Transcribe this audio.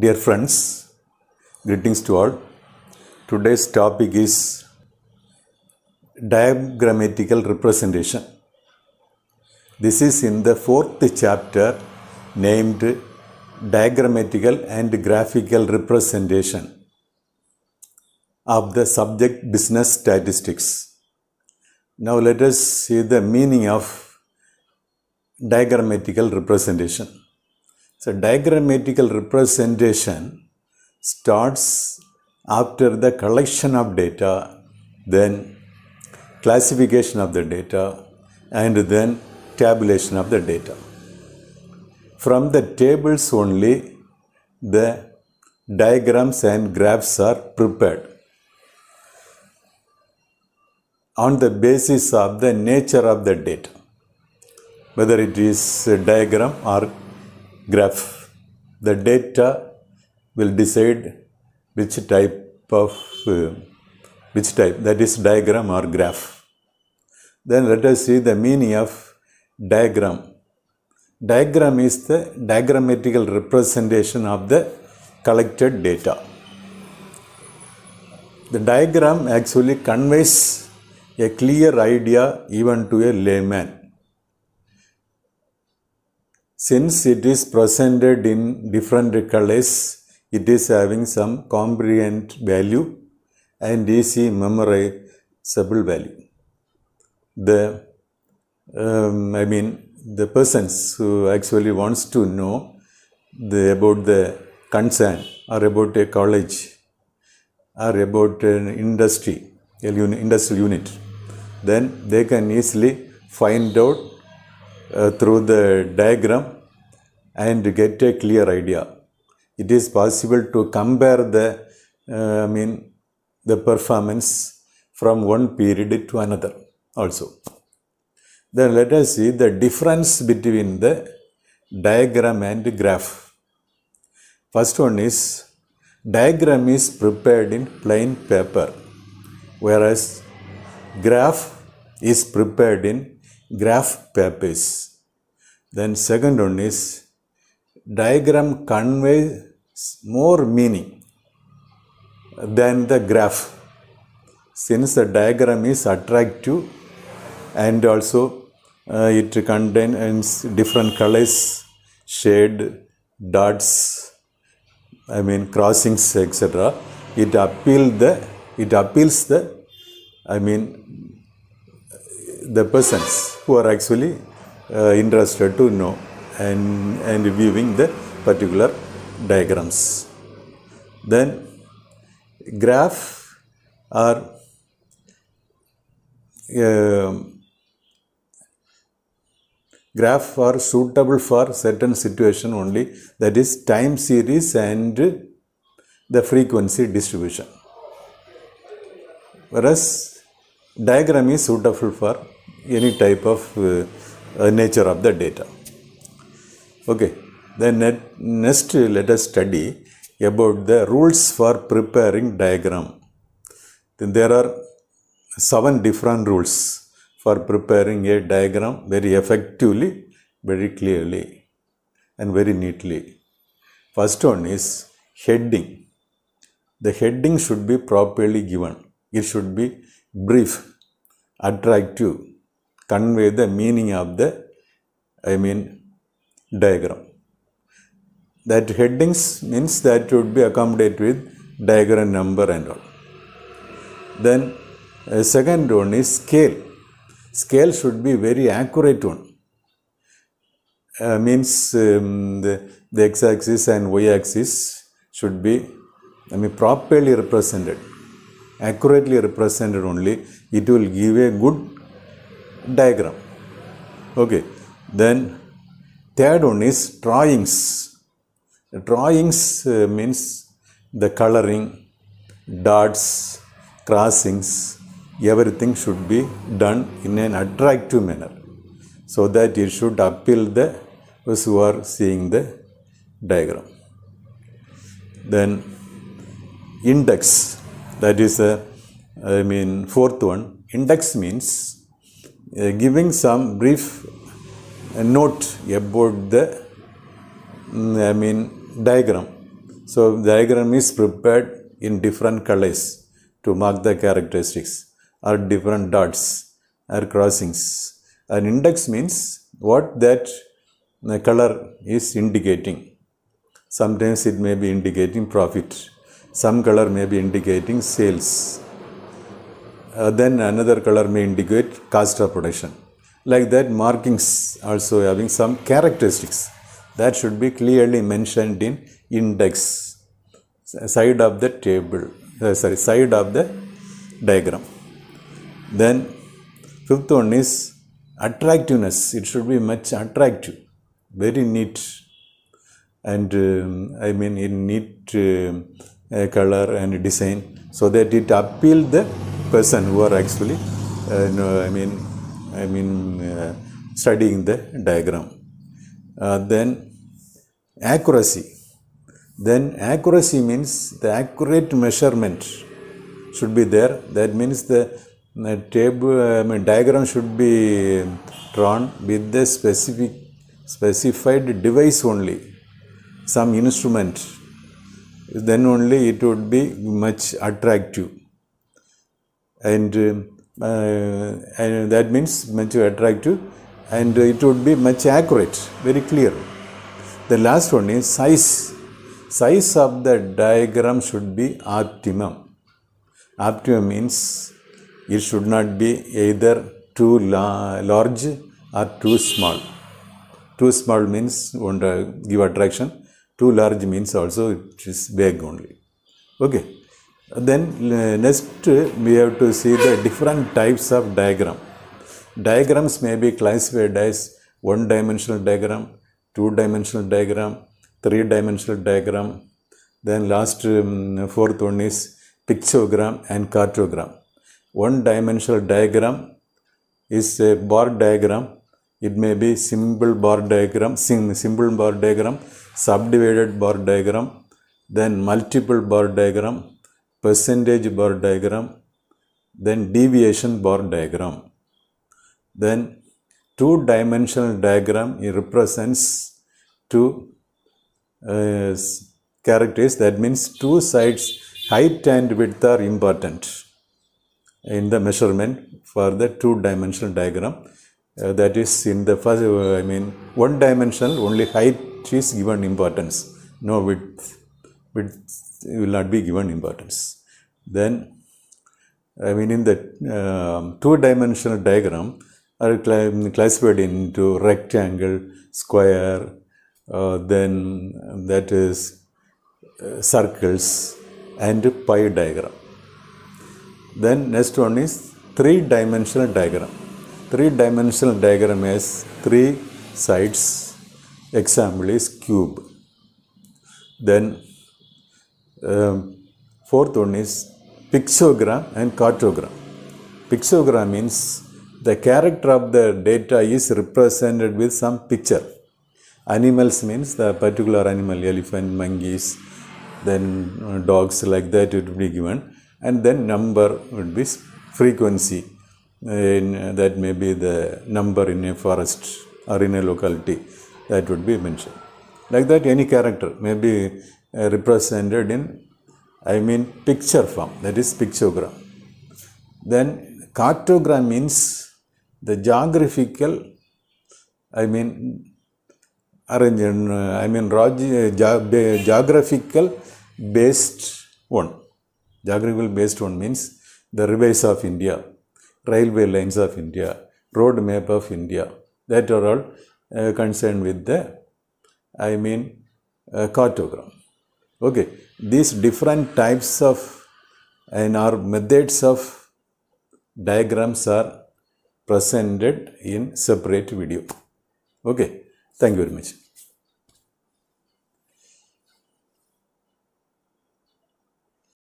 Dear friends, greetings to all. Today's topic is diagrammatical representation. This is in the fourth chapter named Diagrammatical and Graphical Representation of the subject business statistics. Now let us see the meaning of diagrammatical representation. So diagrammatical representation starts after the collection of data, then classification of the data, and then tabulation of the data. From the tables only, the diagrams and graphs are prepared on the basis of the nature of the data, whether it is a diagram or graph. The data will decide which type of, uh, which type, that is diagram or graph. Then let us see the meaning of diagram. Diagram is the diagrammatical representation of the collected data. The diagram actually conveys a clear idea even to a layman. Since it is presented in different colors, it is having some comprehensive value and easy memorizable value. The, um, I mean, the persons who actually wants to know the, about the concern or about a college or about an industry, industrial unit, then they can easily find out uh, through the diagram and get a clear idea. It is possible to compare the, uh, I mean, the performance from one period to another also. Then let us see the difference between the diagram and graph. First one is diagram is prepared in plain paper whereas graph is prepared in graph papers. Then second one is diagram conveys more meaning than the graph since the diagram is attractive and also uh, it contains different colors, shade, dots, I mean crossings, etc. It appeals the it appeals the I mean the persons who are actually uh, interested to know and, and viewing the particular diagrams. Then graph are uh, graph are suitable for certain situation only that is time series and the frequency distribution whereas diagram is suitable for any type of uh, nature of the data. Okay, then net, next let us study about the rules for preparing diagram. Then there are seven different rules for preparing a diagram very effectively, very clearly and very neatly. First one is heading. The heading should be properly given. It should be brief, attractive, convey the meaning of the I mean diagram. That headings means that should be accommodated with diagram number and all. Then second one is scale. Scale should be very accurate one. Uh, means um, the, the x-axis and y-axis should be I mean properly represented, accurately represented only. It will give a good diagram okay then third one is drawings drawings uh, means the coloring dots crossings everything should be done in an attractive manner so that it should appeal the those who are seeing the diagram then index that is a, uh, i mean fourth one index means uh, giving some brief uh, note about the mm, I mean diagram. So diagram is prepared in different colors to mark the characteristics or different dots or crossings. An index means what that uh, color is indicating. Sometimes it may be indicating profit. Some color may be indicating sales uh, then another color may indicate castor production. Like that, markings also having some characteristics that should be clearly mentioned in index side of the table, uh, sorry, side of the diagram. Then, fifth one is attractiveness. It should be much attractive, very neat, and um, I mean in neat uh, color and design, so that it appeal the person who are actually, uh, I mean, I mean, uh, studying the diagram. Uh, then accuracy. Then accuracy means the accurate measurement should be there. That means the, the uh, table, uh, I mean, diagram should be drawn with the specific specified device only, some instrument. Then only it would be much attractive and, um, uh, and that means much attractive and it would be much accurate, very clear. The last one is size. Size of the diagram should be optimum. Optimum means it should not be either too large or too small. Too small means won't uh, give attraction. Too large means also it is vague only. Okay. Then uh, next we have to see the different types of diagram. Diagrams may be classified as one-dimensional diagram, two-dimensional diagram, three-dimensional diagram. Then last um, fourth one is pictogram and cartogram. One-dimensional diagram is a bar diagram. It may be simple bar diagram, sim simple bar diagram, subdivided bar diagram, then multiple bar diagram, percentage bar diagram, then deviation bar diagram. Then two-dimensional diagram it represents two uh, characters that means two sides height and width are important in the measurement for the two-dimensional diagram. Uh, that is in the first, uh, I mean, one dimensional only height is given importance, no width. Width will not be given importance. Then, I mean in the uh, um, two-dimensional diagram are classified into rectangle, square, uh, then that is uh, circles and pie diagram. Then next one is three-dimensional diagram. Three-dimensional diagram is three sides. Example is cube. Then um, fourth one is pictogram and cartogram. Pictogram means the character of the data is represented with some picture. Animals means the particular animal, elephant, monkeys, then uh, dogs like that it would be given. And then number would be frequency. In, uh, that may be the number in a forest or in a locality. That would be mentioned. Like that any character, maybe uh, represented in, I mean, picture form, that is pictogram. Then cartogram means the geographical, I mean, arrangement, I mean, geographical based one. Geographical based one means the rivers of India, railway lines of India, road map of India. That are all uh, concerned with the, I mean, uh, cartogram okay these different types of and our methods of diagrams are presented in separate video okay thank you very much